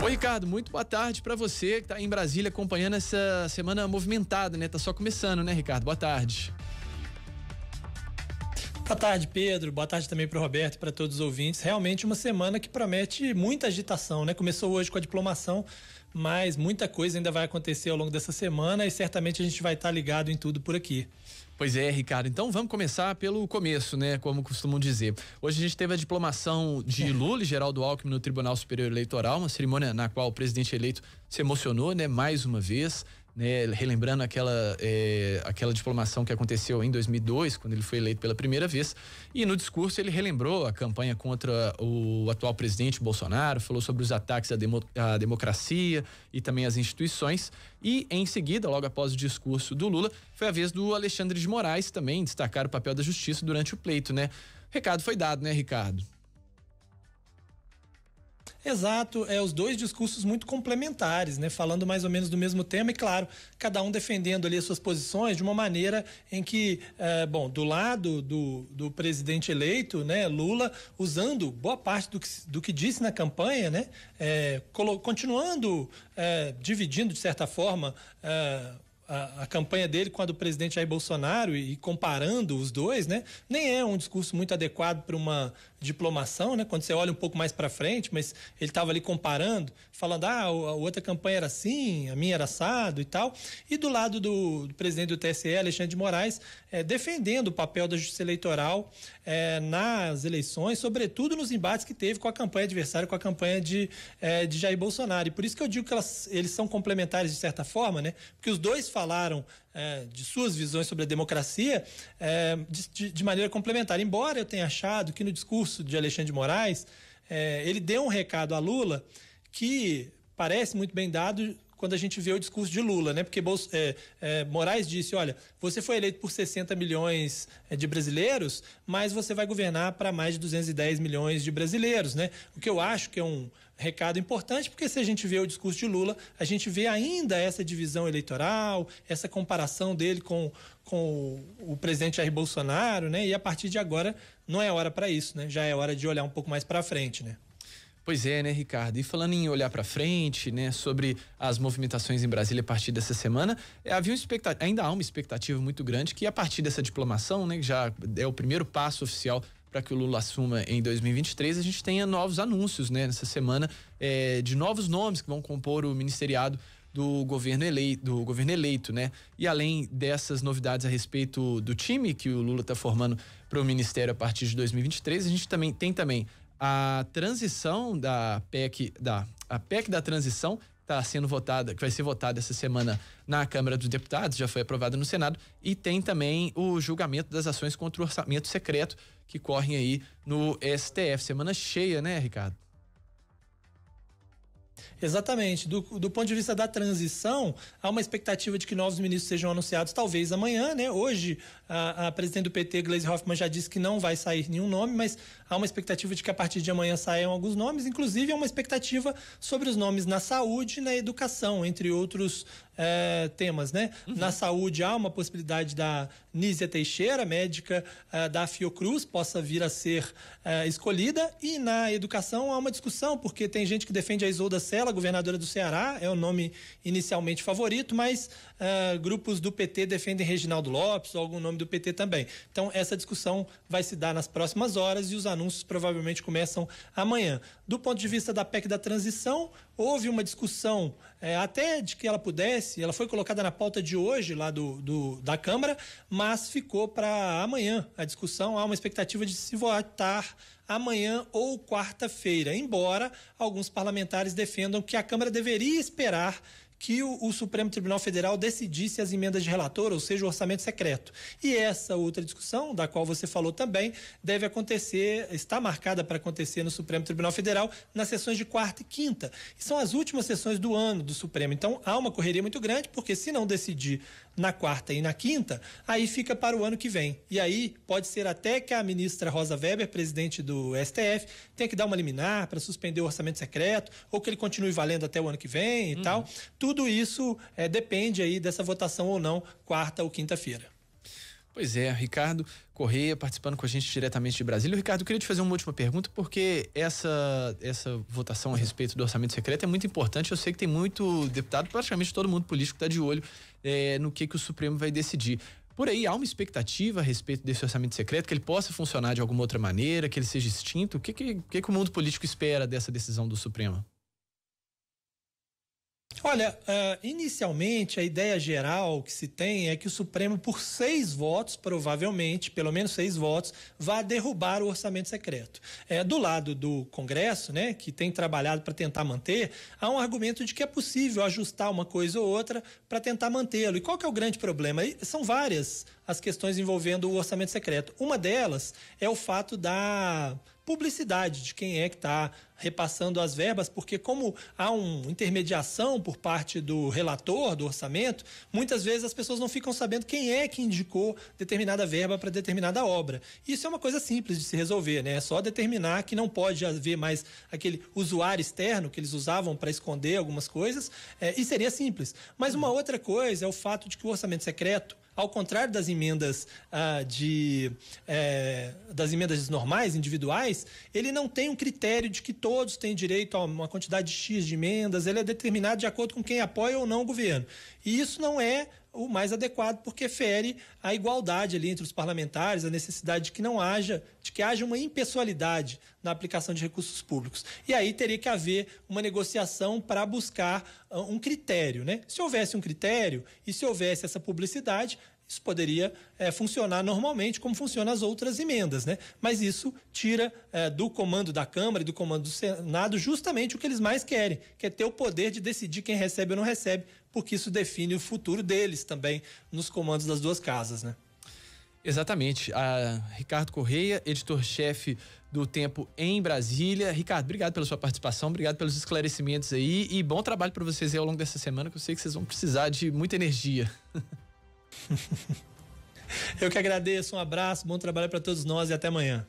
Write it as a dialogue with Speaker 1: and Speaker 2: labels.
Speaker 1: Oi, Ricardo, muito boa tarde para você que está em Brasília acompanhando essa semana movimentada, né? Tá
Speaker 2: só começando, né, Ricardo? Boa tarde. Boa tarde, Pedro. Boa tarde também para o Roberto e para todos os ouvintes. Realmente uma semana que promete muita agitação, né? Começou hoje com a diplomação, mas muita coisa ainda vai acontecer ao longo dessa semana e certamente a gente vai estar tá ligado em tudo por aqui. Pois é, Ricardo. Então vamos começar pelo começo, né? Como costumam
Speaker 1: dizer. Hoje a gente teve a diplomação de é. Lula e Geraldo Alckmin no Tribunal Superior Eleitoral, uma cerimônia na qual o presidente eleito se emocionou, né? Mais uma vez né, relembrando aquela, é, aquela diplomação que aconteceu em 2002, quando ele foi eleito pela primeira vez, e no discurso ele relembrou a campanha contra o atual presidente Bolsonaro, falou sobre os ataques à, demo, à democracia e também às instituições, e em seguida, logo após o discurso do Lula, foi a vez do Alexandre de Moraes também destacar o papel da justiça durante o pleito, né?
Speaker 2: Recado foi dado, né, Ricardo? Exato, é os dois discursos muito complementares, né? Falando mais ou menos do mesmo tema e claro, cada um defendendo ali as suas posições de uma maneira em que, é, bom, do lado do, do presidente eleito, né, Lula, usando boa parte do que, do que disse na campanha, né, é, continuando é, dividindo de certa forma é, a, campanha dele com a do presidente Jair Bolsonaro e, e, comparando os dois, né, nem é um discurso muito adequado para uma diplomação, né, quando você olha um pouco mais para frente, mas ele estava ali comparando, falando, ah, a outra campanha era assim, a minha era assado e tal, e do lado do, do presidente do TSE, Alexandre de Moraes, é, defendendo o papel da justiça eleitoral é, nas eleições, sobretudo nos embates que teve com a campanha adversária, com a campanha de, é, de Jair Bolsonaro, e por isso que eu digo que elas, eles são complementares de certa forma, né, porque os dois falaram é, de suas visões sobre a democracia é, de, de, maneira complementar. Embora eu tenha achado que no discurso de Alexandre de Moraes, é, ele deu um recado a Lula que parece muito bem dado quando a gente vê o discurso de Lula, né? Porque Bolso, é, é, Moraes disse: olha, você foi eleito por 60 milhões é, de brasileiros, mas você vai governar para mais de 210 milhões de brasileiros, né? O que eu acho que é um recado importante, porque se a gente vê o discurso de Lula, a gente vê ainda essa divisão eleitoral, essa comparação dele com, com o, o presidente Jair Bolsonaro, né? E a partir de agora não é hora para isso, né? Já é hora de olhar um pouco mais para frente, né? Pois é, né, Ricardo? E falando em olhar
Speaker 1: para frente, né, sobre as movimentações em Brasília a partir dessa semana, é, havia expectativa, ainda há uma expectativa muito grande que a partir dessa diplomação, né, que já é o primeiro passo oficial para que o Lula assuma em 2023, a gente tenha novos anúncios, né, nessa semana, é, de novos nomes que vão compor o ministeriado do governo eleito, do governo eleito, né? E além dessas novidades a respeito do time que o Lula está formando para o ministério a partir de 2023, a gente também tem também a transição da PEC da a PEC da transição está sendo votada, que vai ser votada essa semana na Câmara dos Deputados, já foi aprovada no Senado, e tem também o julgamento das ações contra o orçamento secreto que correm
Speaker 2: aí no STF. Semana cheia, né, Ricardo? Exatamente. Do, do ponto de vista da transição, há uma expectativa de que novos ministros sejam anunciados talvez amanhã, né? Hoje, a, a presidente do PT, Gleisi Hoffmann, já disse que não vai sair nenhum nome, mas há uma expectativa de que a partir de amanhã saiam alguns nomes, inclusive há uma expectativa sobre os nomes na saúde e na educação, entre outros é, temas, né? Uhum. Na saúde há uma possibilidade da Nízia Teixeira, médica é, da Fiocruz, possa vir a ser é, escolhida, e na educação há uma discussão, porque tem gente que defende a Isolda Marcela, governadora do Ceará, é o nome inicialmente favorito, mas uh, grupos do PT defendem Reginaldo Lopes ou algum nome do PT também. Então, essa discussão vai se dar nas próximas horas e os anúncios provavelmente começam amanhã. Do ponto de vista da PEC da transição, houve uma discussão eh, até de que ela pudesse, ela foi colocada na pauta de hoje lá do, do da Câmara, mas ficou para amanhã a discussão. Há uma expectativa de se votar amanhã ou quarta-feira, embora alguns parlamentares defendam que a Câmara deveria esperar que o, o, Supremo Tribunal Federal decidisse as emendas de relator, ou seja, o orçamento secreto. E essa outra discussão, da qual você falou também, deve acontecer, está marcada para acontecer no Supremo Tribunal Federal nas sessões de quarta e quinta. E são as últimas sessões do ano do Supremo. Então há uma correria muito grande, porque se não decidir na quarta e na quinta, aí fica para o ano que vem. E aí pode ser até que a ministra Rosa Weber, presidente do STF, tenha que dar uma liminar para suspender o orçamento secreto, ou que ele continue valendo até o ano que vem e uhum. tal. Tudo tudo isso é, depende aí dessa votação ou não, quarta ou quinta-feira. Pois é, Ricardo Correia participando com a gente diretamente de Brasília.
Speaker 1: Ricardo, eu queria te fazer uma última pergunta, porque essa, essa votação a respeito do orçamento secreto é muito importante. Eu sei que tem muito deputado, praticamente todo mundo político está de olho é, no que, que o Supremo vai decidir. Por aí, há uma expectativa a respeito desse orçamento secreto, que ele possa funcionar de alguma outra maneira, que ele seja extinto? O que, que, que, que o mundo político espera dessa decisão do Supremo?
Speaker 2: Olha, uh, inicialmente a ideia geral que se tem é que o Supremo, por seis votos, provavelmente, pelo menos seis votos, vá derrubar o orçamento secreto. É, do lado do Congresso, né, que tem trabalhado para tentar manter, há um argumento de que é possível ajustar uma coisa ou outra para tentar mantê-lo. E qual que é o grande problema? E são várias as questões envolvendo o orçamento secreto. Uma delas é o fato da publicidade de quem é que está repassando as verbas, porque como há uma intermediação por parte do relator do orçamento, muitas vezes as pessoas não ficam sabendo quem é que indicou determinada verba para determinada obra. Isso é uma coisa simples de se resolver, né? É só determinar que não pode haver mais aquele usuário externo que eles usavam para esconder algumas coisas, é, e seria simples. Mas uma outra coisa é o fato de que o orçamento secreto ao contrário das emendas ah, de eh, das emendas normais, individuais, ele não tem um critério de que todos têm direito a uma quantidade de X de emendas, ele é determinado de acordo com quem apoia ou não o governo. E isso não é o mais adequado, porque fere a igualdade ali entre os parlamentares, a necessidade de que não haja, de que haja uma impessoalidade na aplicação de recursos públicos. E aí teria que haver uma negociação para buscar ah, um critério, né? Se houvesse um critério e se houvesse essa publicidade, isso poderia é, funcionar normalmente, como funcionam as outras emendas, né? Mas isso tira é, do comando da Câmara e do comando do Senado justamente o que eles mais querem, que é ter o poder de decidir quem recebe ou não recebe, porque isso define o futuro deles também nos comandos das duas casas, né? Exatamente. A
Speaker 1: ah, Ricardo Correia, editor-chefe do Tempo em Brasília. Ricardo, obrigado pela sua participação, obrigado pelos esclarecimentos aí e bom trabalho para vocês aí ao longo dessa semana, que eu sei que vocês vão precisar de muita energia. Eu que agradeço, um abraço, bom trabalho para todos nós e até amanhã.